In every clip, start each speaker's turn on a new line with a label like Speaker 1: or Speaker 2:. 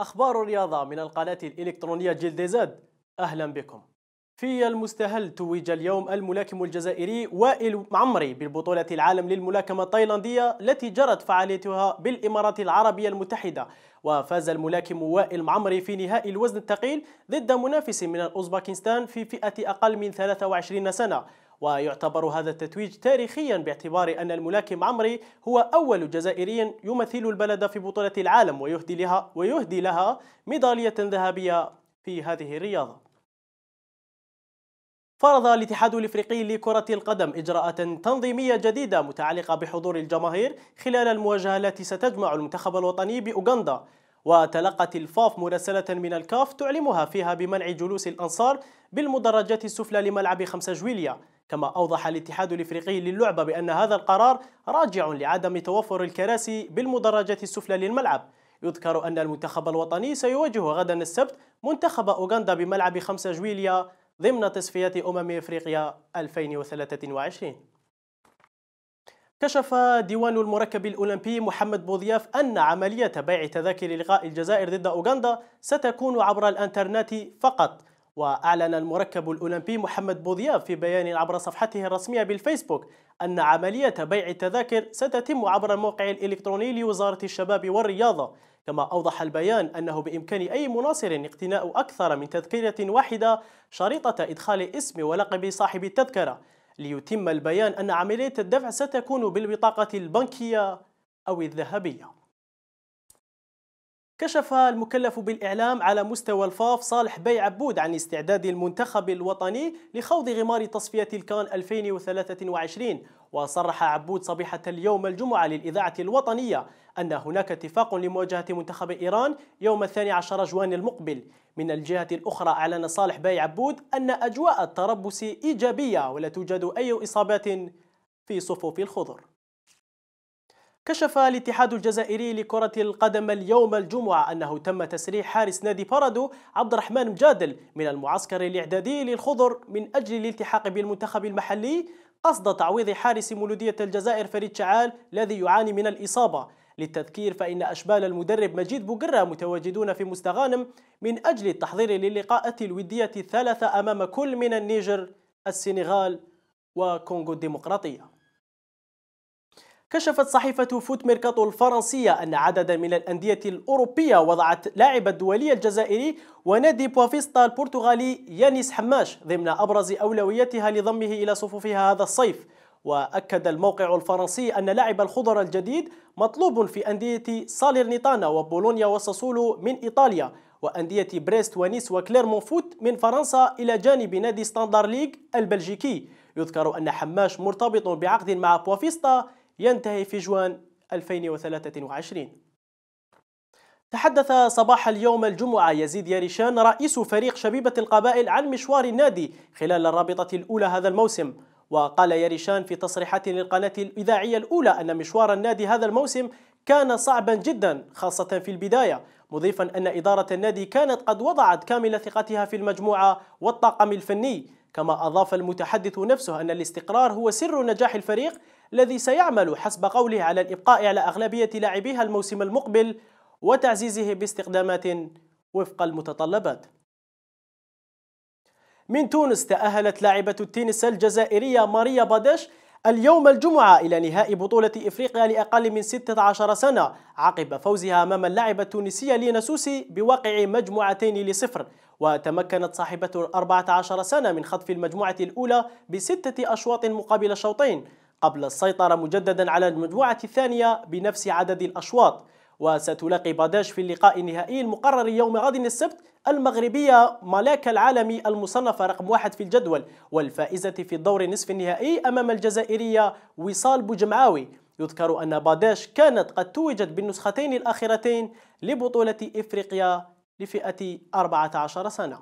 Speaker 1: أخبار الرياضة من القناة الإلكترونية جلد زاد أهلا بكم في المستهل توج اليوم الملاكم الجزائري وائل عمري بالبطولة العالم للملاكمة التايلاندية التي جرت فعاليتها بالإمارات العربية المتحدة وفاز الملاكم وائل معمري في نهائي الوزن الثقيل ضد منافس من الأوزباكستان في فئة أقل من 23 سنة ويعتبر هذا التتويج تاريخيا باعتبار أن الملاكم عمري هو أول جزائري يمثل البلد في بطولة العالم ويهدي لها, ويهدي لها ميدالية ذهبية في هذه الرياضة فرض الاتحاد الافريقي لكرة القدم اجراءات تنظيمية جديدة متعلقة بحضور الجماهير خلال المواجهة التي ستجمع المنتخب الوطني بأوغندا وتلقت الفاف مراسلة من الكاف تعلمها فيها بمنع جلوس الأنصار بالمدرجات السفلى لملعب 5 جويليا كما أوضح الاتحاد الإفريقي للعبة بأن هذا القرار راجع لعدم توفر الكراسي بالمدرجة السفلى للملعب يذكر أن المنتخب الوطني سيواجه غدا السبت منتخب أوغندا بملعب 5 جويليا ضمن تصفيات أمم إفريقيا 2023 كشف ديوان المركب الأولمبي محمد بوضياف أن عملية بيع تذاكر لقاء الجزائر ضد أوغندا ستكون عبر الأنترنت فقط وأعلن المركب الأولمبي محمد بوضياف في بيان عبر صفحته الرسمية بالفيسبوك أن عملية بيع التذاكر ستتم عبر الموقع الإلكتروني لوزارة الشباب والرياضة كما أوضح البيان أنه بإمكان أي مناصر اقتناء أكثر من تذكرة واحدة شريطة إدخال اسم ولقب صاحب التذكرة ليتم البيان أن عملية الدفع ستكون بالبطاقة البنكية أو الذهبية كشف المكلف بالإعلام على مستوى الفاف صالح بي عبود عن استعداد المنتخب الوطني لخوض غمار تصفية الكان 2023 وصرح عبود صبيحة اليوم الجمعة للإذاعة الوطنية أن هناك اتفاق لمواجهة منتخب إيران يوم الثاني عشر جوان المقبل من الجهة الأخرى أعلن صالح باي عبود أن أجواء التربص إيجابية ولا توجد أي إصابات في صفوف الخضر كشف الاتحاد الجزائري لكرة القدم اليوم الجمعة أنه تم تسريح حارس نادي بارادو عبد الرحمن مجادل من المعسكر الإعدادي للخضر من أجل الالتحاق بالمنتخب المحلي قصد تعويض حارس مولودية الجزائر فريد شعال الذي يعاني من الإصابة للتذكير فإن أشبال المدرب مجيد بوغرة متواجدون في مستغانم من أجل التحضير للقاءات الودية الثالثة أمام كل من النيجر السنغال وكونغو الديمقراطية كشفت صحيفة فوت ميركاتو الفرنسية أن عددا من الأندية الأوروبية وضعت لاعب الدولي الجزائري ونادي بوافيستا البرتغالي يانيس حماش ضمن أبرز أولوياتها لضمه إلى صفوفها هذا الصيف وأكد الموقع الفرنسي أن لاعب الخضر الجديد مطلوب في أندية ساليرنيتانا وبولونيا وساسولو من إيطاليا وأندية بريست ونيس وكليرمون فوت من فرنسا إلى جانب نادي ستاندار ليغ البلجيكي يذكر أن حماش مرتبط بعقد مع بوافيستا ينتهي في جوان 2023 تحدث صباح اليوم الجمعة يزيد ياريشان رئيس فريق شبيبة القبائل عن مشوار النادي خلال الرابطة الأولى هذا الموسم وقال ياريشان في تصريحات للقناة الإذاعية الأولى أن مشوار النادي هذا الموسم كان صعبا جدا خاصة في البداية مضيفا أن إدارة النادي كانت قد وضعت كامل ثقتها في المجموعة والطاقم الفني كما أضاف المتحدث نفسه أن الاستقرار هو سر نجاح الفريق الذي سيعمل حسب قوله على الإبقاء على أغلبية لاعبيها الموسم المقبل وتعزيزه باستخدامات وفق المتطلبات من تونس تأهلت لاعبة التنس الجزائرية ماريا بادش اليوم الجمعة إلى نهائي بطولة إفريقيا لأقل من 16 سنة عقب فوزها أمام اللاعبة التونسية لينا سوسي بواقع مجموعتين لصفر وتمكنت صاحبة 14 سنة من خطف المجموعة الأولى بستة أشواط مقابل شوطين قبل السيطرة مجددا على المجموعة الثانية بنفس عدد الأشواط وستلاقي باداش في اللقاء النهائي المقرر يوم غد السبت المغربية ملاك العالمي المصنفة رقم واحد في الجدول والفائزة في الدور نصف النهائي أمام الجزائرية وصال بوجمعاوي يذكر أن باداش كانت قد توجت بالنسختين الأخيرتين لبطولة إفريقيا لفئة 14 سنة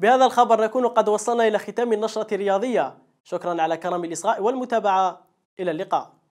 Speaker 1: بهذا الخبر نكون قد وصلنا إلى ختام النشرة الرياضية شكرا على كرم الإصغاء والمتابعة إلى اللقاء